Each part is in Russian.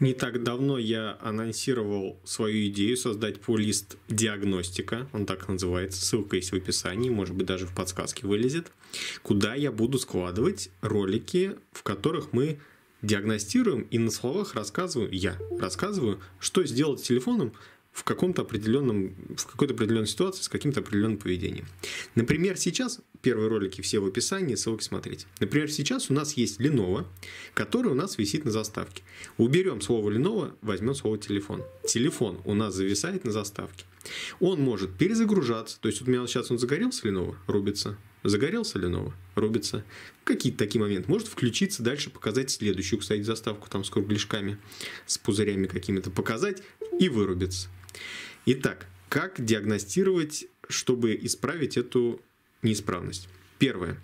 Не так давно я анонсировал свою идею создать плейлист «Диагностика», он так называется, ссылка есть в описании, может быть, даже в подсказке вылезет, куда я буду складывать ролики, в которых мы диагностируем и на словах рассказываю, я рассказываю, что сделать с телефоном в каком-то определенном, в какой-то определенной ситуации с каким-то определенным поведением. Например, сейчас, первые ролики все в описании, ссылки смотрите. Например, сейчас у нас есть Lenovo, который у нас висит на заставке. Уберем слово Lenovo, возьмем слово телефон. Телефон у нас зависает на заставке. Он может перезагружаться, то есть у меня сейчас он загорелся Lenovo, рубится, загорелся Lenovo, рубится. Какие-то такие моменты. Может включиться дальше, показать следующую, кстати, заставку там с кругляшками, с пузырями какими-то, показать и вырубиться. Итак, как диагностировать, чтобы исправить эту неисправность? Первое.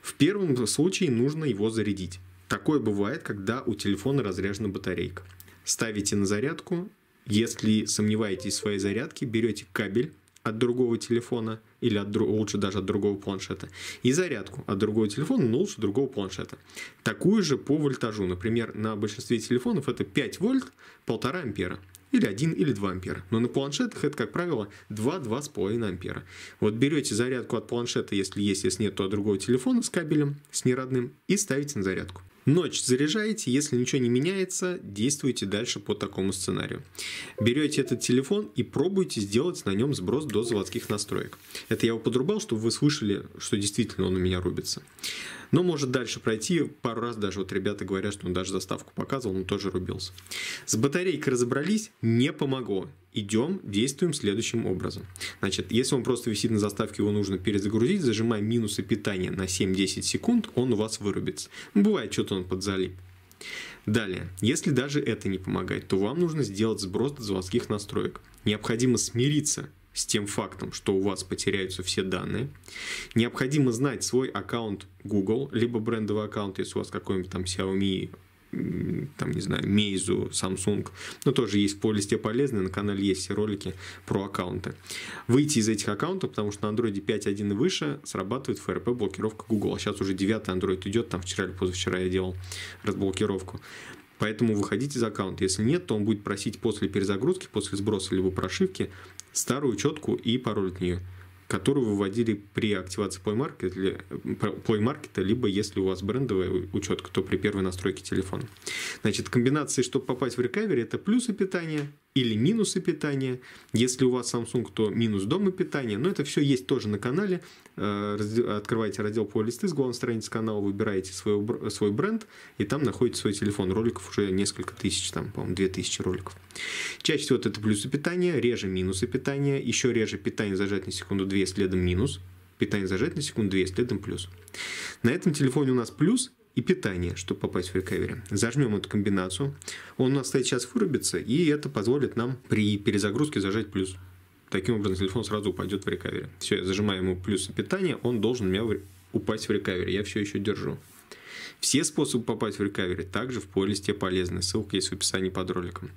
В первом случае нужно его зарядить. Такое бывает, когда у телефона разряжена батарейка. Ставите на зарядку. Если сомневаетесь в своей зарядке, берете кабель от другого телефона или от, лучше даже от другого планшета и зарядку от другого телефона, но лучше другого планшета. Такую же по вольтажу. Например, на большинстве телефонов это 5 вольт, 1,5 ампера или 1 или 2 ампера. Но на планшетах это, как правило, 2-2,5 ампера. Вот берете зарядку от планшета, если есть, если нет, то от другого телефона с кабелем, с неродным, и ставите на зарядку. Ночь заряжаете, если ничего не меняется, действуйте дальше по такому сценарию. Берете этот телефон и пробуйте сделать на нем сброс до заводских настроек. Это я его подрубал, чтобы вы слышали, что действительно он у меня рубится но может дальше пройти. Пару раз даже вот ребята говорят, что он даже заставку показывал, он тоже рубился. С батарейкой разобрались, не помогло. Идем, действуем следующим образом. Значит, если он просто висит на заставке, его нужно перезагрузить, зажимая минусы питания на 7-10 секунд, он у вас вырубится. Ну, бывает, что-то он подзалип. Далее, если даже это не помогает, то вам нужно сделать сброс до заводских настроек. Необходимо смириться с тем фактом, что у вас потеряются все данные. Необходимо знать свой аккаунт Google, либо брендовый аккаунт, если у вас какой-нибудь там Xiaomi, там, не знаю, Meizu, Samsung. Но тоже есть по листе полезные, на канале есть все ролики про аккаунты. Выйти из этих аккаунтов, потому что на Android 5.1 и выше срабатывает ФРП блокировка Google. А сейчас уже 9 Android идет, там вчера или позавчера я делал разблокировку. Поэтому выходите из аккаунта. Если нет, то он будет просить после перезагрузки, после сброса либо прошивки старую учетку и пароль от нее, которую выводили при активации Play Market, Play Market, либо если у вас брендовая учетка, то при первой настройке телефона. Значит, комбинации, чтобы попасть в рекавери, это плюсы питания, или минусы питания. Если у вас Samsung, то минус дома питания. Но это все есть тоже на канале. Э, открываете раздел плейлисты с главной страницы канала, выбираете свой, свой бренд, и там находите свой телефон. Роликов уже несколько тысяч, там, по-моему, две тысячи роликов. Чаще всего это плюсы питания, реже минусы питания, еще реже питание зажать на секунду 2, следом минус, питание зажать на секунду 2, следом плюс. На этом телефоне у нас плюс и питание, чтобы попасть в рекавери. Зажмем эту комбинацию. Он у нас стоит сейчас вырубится, и это позволит нам при перезагрузке зажать плюс. Таким образом, телефон сразу упадет в рекавери. Все, я зажимаю ему плюс и питание, он должен у меня упасть в рекавери. Я все еще держу. Все способы попасть в рекавери также в плейлисте полезны. Ссылка есть в описании под роликом.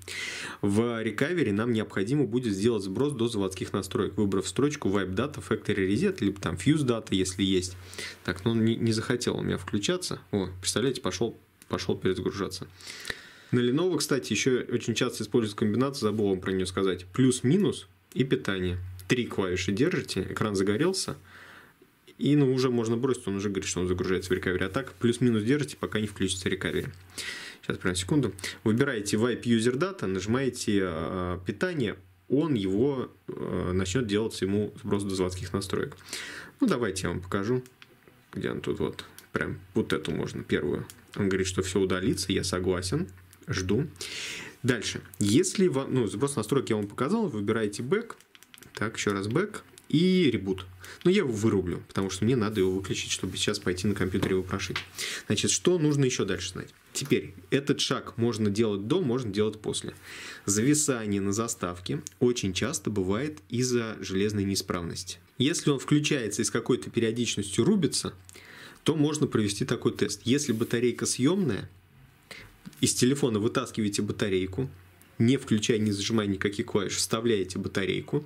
В рекавере нам необходимо будет сделать сброс до заводских настроек, выбрав строчку Wipe Data Factory Reset, либо там Fuse Data, если есть. Так, ну не, не захотел у меня включаться. О, представляете, пошел, пошел перезагружаться. На Lenovo, кстати, еще очень часто используется комбинация забыл вам про нее сказать, плюс-минус и питание. Три клавиши держите, экран загорелся, и ну, уже можно бросить, он уже говорит, что он загружается в рекавери. А так плюс-минус держите, пока не включится рекавери. Сейчас, прям секунду. Выбираете Wipe User Data, нажимаете э, питание, он его э, начнет делать ему сброс до заводских настроек. Ну, давайте я вам покажу, где он тут вот. Прям вот эту можно, первую. Он говорит, что все удалится, я согласен, жду. Дальше. Если вам, ну, сброс настроек я вам показал, выбираете back, Так, еще раз back и ребут. Но я его вырублю, потому что мне надо его выключить, чтобы сейчас пойти на компьютере его прошить. Значит, что нужно еще дальше знать? Теперь, этот шаг можно делать до, можно делать после. Зависание на заставке очень часто бывает из-за железной неисправности. Если он включается и с какой-то периодичностью рубится, то можно провести такой тест. Если батарейка съемная, из телефона вытаскиваете батарейку, не включая, не зажимая никакие клавиши, вставляете батарейку.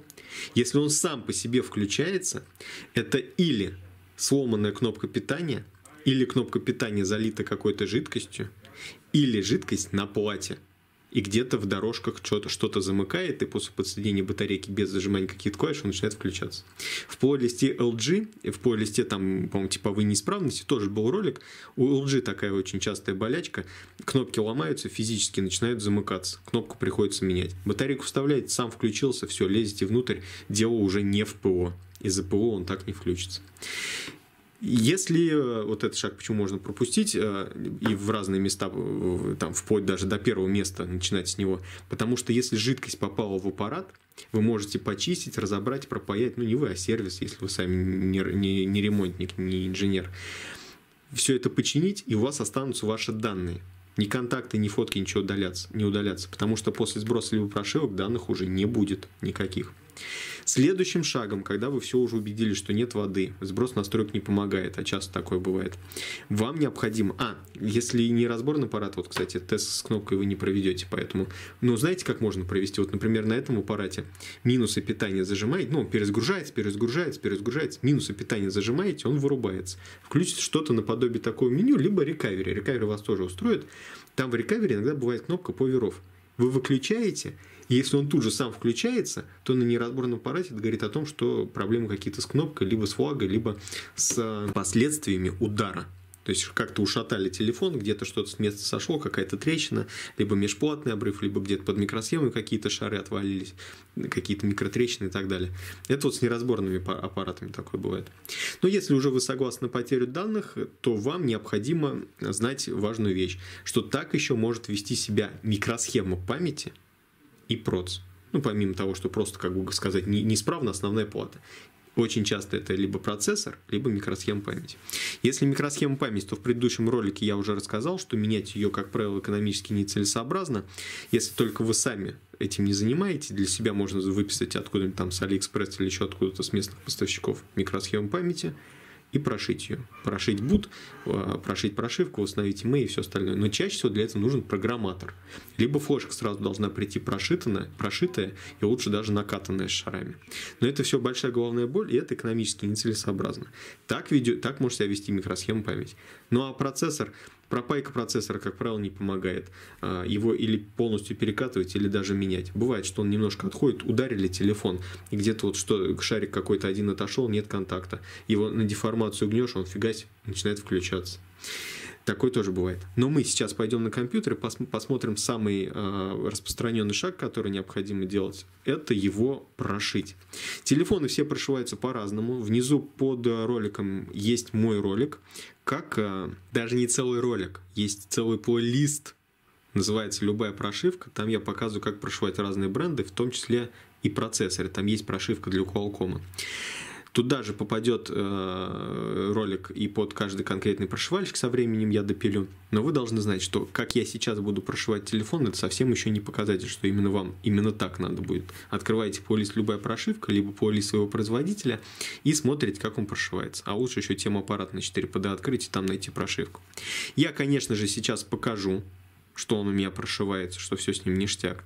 Если он сам по себе включается, это или сломанная кнопка питания, или кнопка питания залита какой-то жидкостью, или жидкость на плате и где-то в дорожках что-то что замыкает, и после подсоединения батарейки без зажимания каких-то клавиш он начинает включаться. В плейлисте LG, в плейлисте там, по-моему, типовые неисправности, тоже был ролик, у LG такая очень частая болячка, кнопки ломаются, физически начинают замыкаться, кнопку приходится менять. Батарейку вставляете, сам включился, все, лезете внутрь, дело уже не в ПО. Из-за ПО он так не включится. Если э, вот этот шаг почему можно пропустить э, и в разные места, там вплоть даже до первого места начинать с него, потому что если жидкость попала в аппарат, вы можете почистить, разобрать, пропаять, ну не вы, а сервис, если вы сами не, не, не ремонтник, не инженер. Все это починить, и у вас останутся ваши данные. Ни контакты, ни фотки, ничего удаляться не удаляться, потому что после сброса либо прошивок данных уже не будет никаких. Следующим шагом, когда вы все уже убедились, что нет воды, сброс настроек не помогает, а часто такое бывает, вам необходимо... А, если не разборный аппарат, вот, кстати, тест с кнопкой вы не проведете, поэтому... Ну, знаете, как можно провести? Вот, например, на этом аппарате минусы питания зажимаете, ну, перезагружается, перезагружается, перезагружается, минусы питания зажимаете, он вырубается. Включите что-то наподобие такого меню, либо рекавери. Рекавери вас тоже устроит. Там в рекавере иногда бывает кнопка поверов. Вы выключаете, если он тут же сам включается, то на неразборном аппарате это говорит о том, что проблемы какие-то с кнопкой, либо с флагой, либо с э, последствиями удара. То есть как-то ушатали телефон, где-то что-то с места сошло, какая-то трещина, либо межплатный обрыв, либо где-то под микросхемой какие-то шары отвалились, какие-то микротрещины и так далее. Это вот с неразборными аппаратами такое бывает. Но если уже вы согласны на потерю данных, то вам необходимо знать важную вещь, что так еще может вести себя микросхема памяти – и проц. Ну, помимо того, что просто, как бы сказать, не, неисправна основная плата. Очень часто это либо процессор, либо микросхема памяти. Если микросхема памяти, то в предыдущем ролике я уже рассказал, что менять ее, как правило, экономически нецелесообразно. Если только вы сами этим не занимаетесь, для себя можно выписать откуда-нибудь там с Алиэкспресс или еще откуда-то с местных поставщиков микросхему памяти – и прошить ее. Прошить бут, э, прошить прошивку, установить мы и все остальное. Но чаще всего для этого нужен программатор. Либо флешка сразу должна прийти прошитая, прошитая и лучше даже накатанная с шарами. Но это все большая головная боль, и это экономически нецелесообразно. Так, видео, так может себя вести микросхема память. Ну а процессор Пропайка процессора, как правило, не помогает. А, его или полностью перекатывать, или даже менять. Бывает, что он немножко отходит, ударили телефон, и где-то вот что, шарик какой-то один отошел, нет контакта. Его на деформацию гнешь, он фигась, начинает включаться. Такое тоже бывает. Но мы сейчас пойдем на компьютер и пос посмотрим самый э, распространенный шаг, который необходимо делать. Это его прошить. Телефоны все прошиваются по-разному. Внизу под роликом есть мой ролик, как э, даже не целый ролик, есть целый плейлист, называется «Любая прошивка», там я показываю, как прошивать разные бренды, в том числе и процессоры, там есть прошивка для Qualcomm. Туда же попадет э, ролик и под каждый конкретный прошивальщик со временем я допилю. Но вы должны знать, что как я сейчас буду прошивать телефон, это совсем еще не показатель, что именно вам именно так надо будет. Открываете полис любая прошивка, либо полис своего производителя и смотрите, как он прошивается. А лучше еще тему аппарат на 4PD открыть и там найти прошивку. Я, конечно же, сейчас покажу, что он у меня прошивается, что все с ним ништяк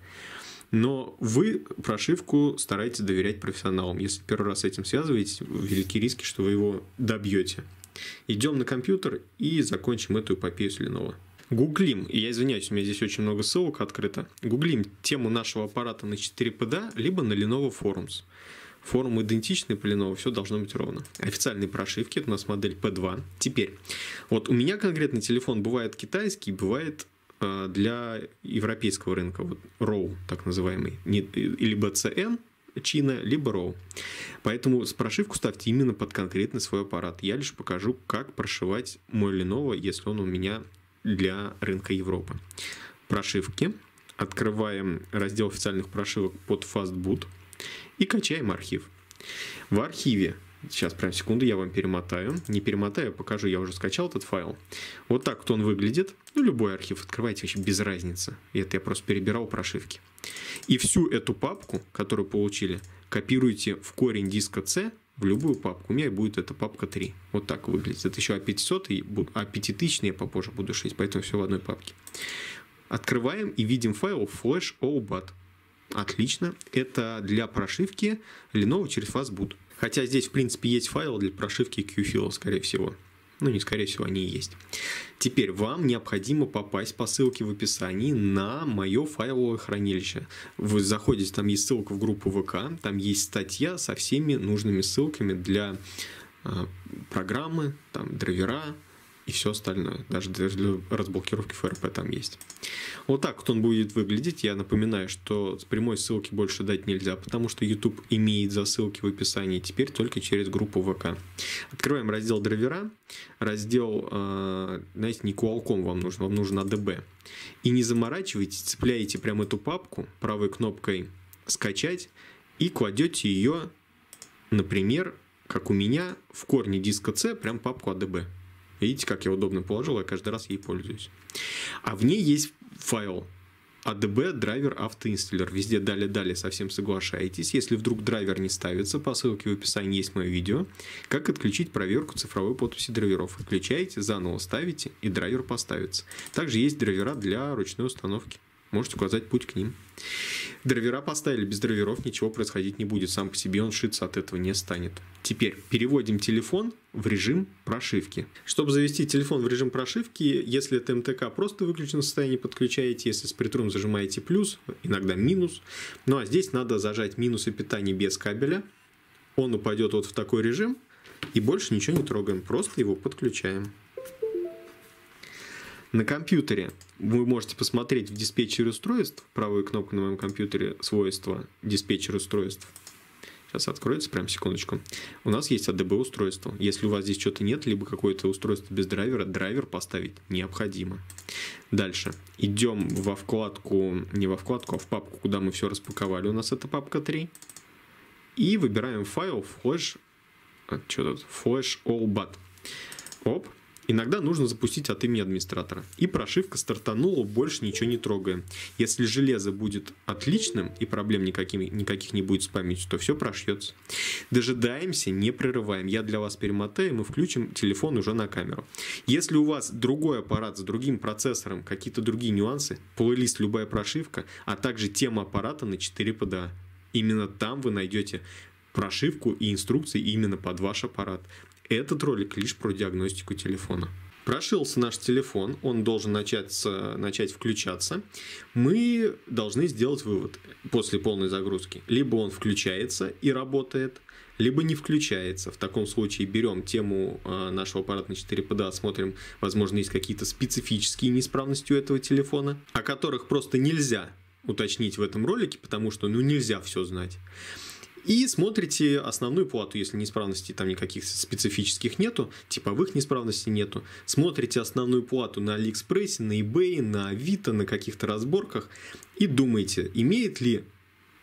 но вы прошивку стараетесь доверять профессионалам. Если первый раз с этим связываетесь, велики риски, что вы его добьете. Идем на компьютер и закончим эту эпопею с Lenovo. Гуглим, и я извиняюсь, у меня здесь очень много ссылок открыто, гуглим тему нашего аппарата на 4PD, либо на Lenovo Forums. Форум идентичный по Lenovo, все должно быть ровно. Официальные прошивки, это у нас модель P2. Теперь, вот у меня конкретный телефон бывает китайский, бывает а, для европейского рынка, вот RAW так называемый, либо CN, чина, либо RAW. Поэтому прошивку ставьте именно под конкретный свой аппарат. Я лишь покажу, как прошивать мой Lenovo, если он у меня для рынка Европы. Прошивки. Открываем раздел официальных прошивок под Fastboot и качаем архив. В архиве Сейчас, прям секунду, я вам перемотаю. Не перемотаю, а покажу, я уже скачал этот файл. Вот так вот он выглядит. Ну, любой архив открывайте, вообще без разницы. И это я просто перебирал прошивки. И всю эту папку, которую получили, копируйте в корень диска C в любую папку. У меня будет эта папка 3. Вот так выглядит. Это еще А500, и А5000 я попозже буду шить, поэтому все в одной папке. Открываем и видим файл Flash flash.obat. Отлично. Это для прошивки Lenovo через fastboot. Хотя здесь, в принципе, есть файл для прошивки QFIL, скорее всего. Ну, не скорее всего, они и есть. Теперь вам необходимо попасть по ссылке в описании на мое файловое хранилище. Вы заходите, там есть ссылка в группу ВК, там есть статья со всеми нужными ссылками для а, программы, там, драйвера, и все остальное. Даже для разблокировки ФРП там есть. Вот так вот он будет выглядеть. Я напоминаю, что с прямой ссылки больше дать нельзя, потому что YouTube имеет засылки в описании теперь только через группу ВК. Открываем раздел драйвера, раздел, э, знаете, не Qualcomm вам нужен, вам нужен ADB. И не заморачивайтесь, цепляете прям эту папку правой кнопкой «Скачать» и кладете ее, например, как у меня, в корне диска C, прям папку ADB. «А Видите, как я удобно положил, я каждый раз ей пользуюсь. А в ней есть файл ADB а драйвер автоинсталлер. Везде далее-далее совсем соглашаетесь. Если вдруг драйвер не ставится, по ссылке в описании есть мое видео. Как отключить проверку цифровой подписи драйверов. Отключаете, заново ставите и драйвер поставится. Также есть драйвера для ручной установки можете указать путь к ним. Драйвера поставили, без драйверов ничего происходить не будет, сам по себе он шиться от этого не станет. Теперь переводим телефон в режим прошивки. Чтобы завести телефон в режим прошивки, если это МТК просто в состоянии подключаете, если с притрум зажимаете плюс, иногда минус. Ну а здесь надо зажать минус и питание без кабеля, он упадет вот в такой режим, и больше ничего не трогаем, просто его подключаем. На компьютере вы можете посмотреть в диспетчере устройств, правую кнопку на моем компьютере, свойства диспетчер устройств. Сейчас откроется, прям секундочку. У нас есть ADB устройство. Если у вас здесь что-то нет, либо какое-то устройство без драйвера, драйвер поставить необходимо. Дальше. Идем во вкладку, не во вкладку, а в папку, куда мы все распаковали. У нас это папка 3. И выбираем файл flash, а, что тут, flash all but. Оп, Иногда нужно запустить от имени администратора. И прошивка стартанула, больше ничего не трогаем. Если железо будет отличным и проблем никакими, никаких не будет с памятью, то все прошьется. Дожидаемся, не прерываем. Я для вас перемотаю, мы включим телефон уже на камеру. Если у вас другой аппарат с другим процессором, какие-то другие нюансы, плейлист «Любая прошивка», а также тема аппарата на 4 PDA. А. Именно там вы найдете прошивку и инструкции именно под ваш аппарат. Этот ролик лишь про диагностику телефона. Прошился наш телефон, он должен начать, начать включаться. Мы должны сделать вывод после полной загрузки. Либо он включается и работает, либо не включается. В таком случае берем тему а, нашего аппарата на 4 ПДА, смотрим, возможно, есть какие-то специфические неисправности у этого телефона, о которых просто нельзя уточнить в этом ролике, потому что ну нельзя все знать. И смотрите основную плату, если неисправностей там никаких специфических нету, типовых неисправностей нету. Смотрите основную плату на Алиэкспрессе, на eBay, на Авито, на каких-то разборках и думайте, имеет ли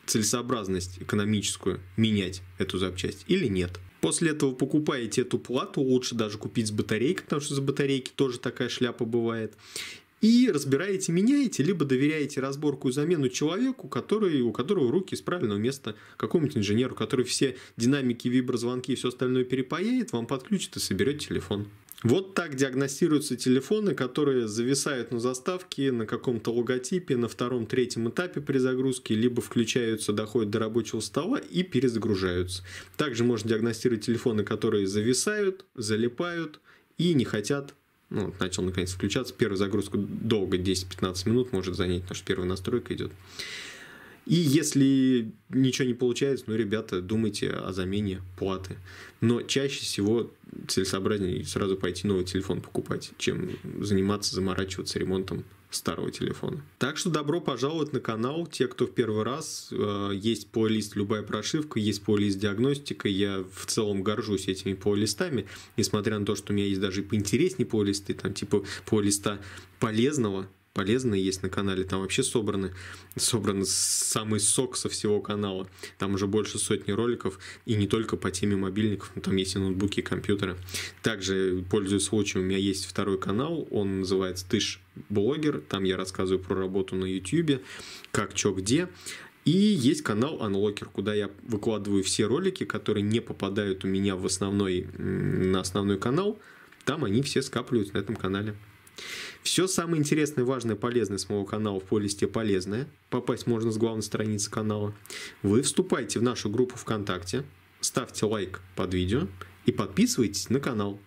целесообразность экономическую менять эту запчасть или нет. После этого покупаете эту плату, лучше даже купить с батарейкой, потому что за батарейки тоже такая шляпа бывает и разбираете, меняете, либо доверяете разборку и замену человеку, который, у которого руки с правильного места, какому-нибудь инженеру, который все динамики, виброзвонки и все остальное перепаяет, вам подключит и соберет телефон. Вот так диагностируются телефоны, которые зависают на заставке, на каком-то логотипе, на втором-третьем этапе при загрузке, либо включаются, доходят до рабочего стола и перезагружаются. Также можно диагностировать телефоны, которые зависают, залипают и не хотят ну, начал наконец включаться. Первая загрузка долго, 10-15 минут может занять, потому что первая настройка идет. И если ничего не получается, ну, ребята, думайте о замене платы. Но чаще всего целесообразнее сразу пойти новый телефон покупать, чем заниматься, заморачиваться ремонтом старого телефона. Так что добро пожаловать на канал. Те, кто в первый раз, э, есть плейлист «Любая прошивка», есть плейлист «Диагностика». Я в целом горжусь этими плейлистами, несмотря на то, что у меня есть даже и поинтереснее плейлисты, там типа плейлиста полезного, полезное есть на канале. Там вообще собраны, собран самый сок со всего канала. Там уже больше сотни роликов, и не только по теме мобильников, но там есть и ноутбуки, и компьютеры. Также, пользуясь случаем, у меня есть второй канал, он называется «Тыш блогер», там я рассказываю про работу на YouTube, как, что, где. И есть канал Unlocker, куда я выкладываю все ролики, которые не попадают у меня в основной, на основной канал. Там они все скапливаются на этом канале. Все самое интересное, важное, полезное с моего канала в полисте «Полезное». Попасть можно с главной страницы канала. Вы вступайте в нашу группу ВКонтакте, ставьте лайк под видео и подписывайтесь на канал.